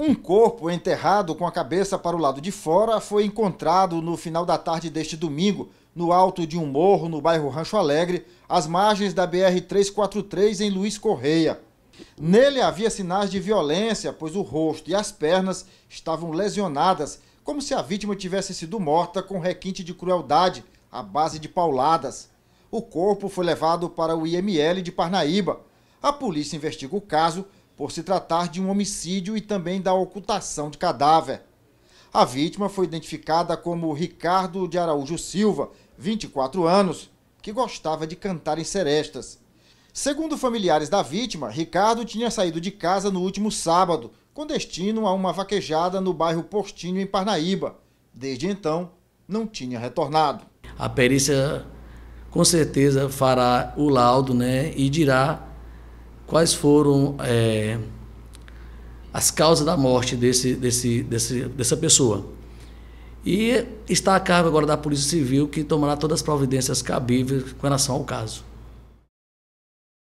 Um corpo enterrado com a cabeça para o lado de fora foi encontrado no final da tarde deste domingo, no alto de um morro no bairro Rancho Alegre, às margens da BR-343 em Luiz Correia. Nele havia sinais de violência, pois o rosto e as pernas estavam lesionadas, como se a vítima tivesse sido morta com requinte de crueldade, à base de pauladas. O corpo foi levado para o IML de Parnaíba. A polícia investiga o caso por se tratar de um homicídio e também da ocultação de cadáver. A vítima foi identificada como Ricardo de Araújo Silva, 24 anos, que gostava de cantar em serestas. Segundo familiares da vítima, Ricardo tinha saído de casa no último sábado, com destino a uma vaquejada no bairro Postinho, em Parnaíba. Desde então, não tinha retornado. A perícia com certeza fará o laudo né, e dirá quais foram é, as causas da morte desse, desse, desse, dessa pessoa. E está a cargo agora da Polícia Civil, que tomará todas as providências cabíveis com relação ao caso.